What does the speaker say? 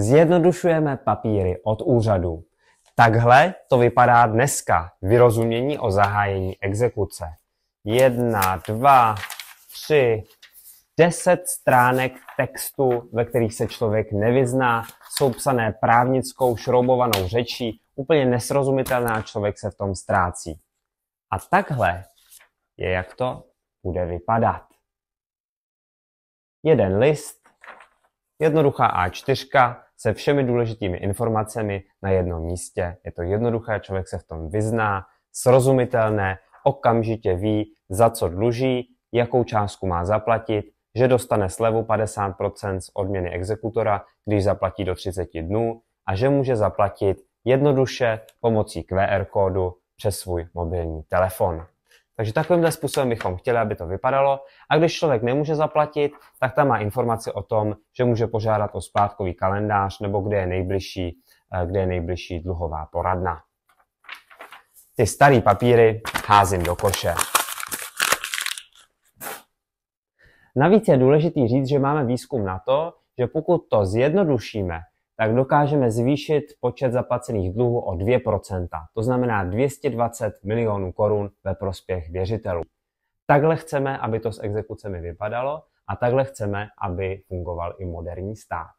Zjednodušujeme papíry od úřadu. Takhle to vypadá dneska. Vyrozumění o zahájení exekuce. Jedna, dva, tři, deset stránek textu, ve kterých se člověk nevyzná, jsou psané právnickou šroubovanou řečí, úplně nesrozumitelná, člověk se v tom ztrácí. A takhle je, jak to bude vypadat. Jeden list, Jednoduchá A4 se všemi důležitými informacemi na jednom místě. Je to jednoduché, člověk se v tom vyzná, srozumitelné, okamžitě ví, za co dluží, jakou částku má zaplatit, že dostane slevu 50% z odměny exekutora, když zaplatí do 30 dnů a že může zaplatit jednoduše pomocí QR kódu přes svůj mobilní telefon. Takže takovýmhle způsobem bychom chtěli, aby to vypadalo. A když člověk nemůže zaplatit, tak tam má informaci o tom, že může požádat o splátkový kalendář nebo kde je nejbližší, eh, kde je nejbližší dluhová poradna. Ty staré papíry házím do koše. Navíc je důležitý říct, že máme výzkum na to, že pokud to zjednodušíme, tak dokážeme zvýšit počet zaplacených dluhů o 2%, to znamená 220 milionů korun ve prospěch věřitelů. Takhle chceme, aby to s exekucemi vypadalo a takhle chceme, aby fungoval i moderní stát.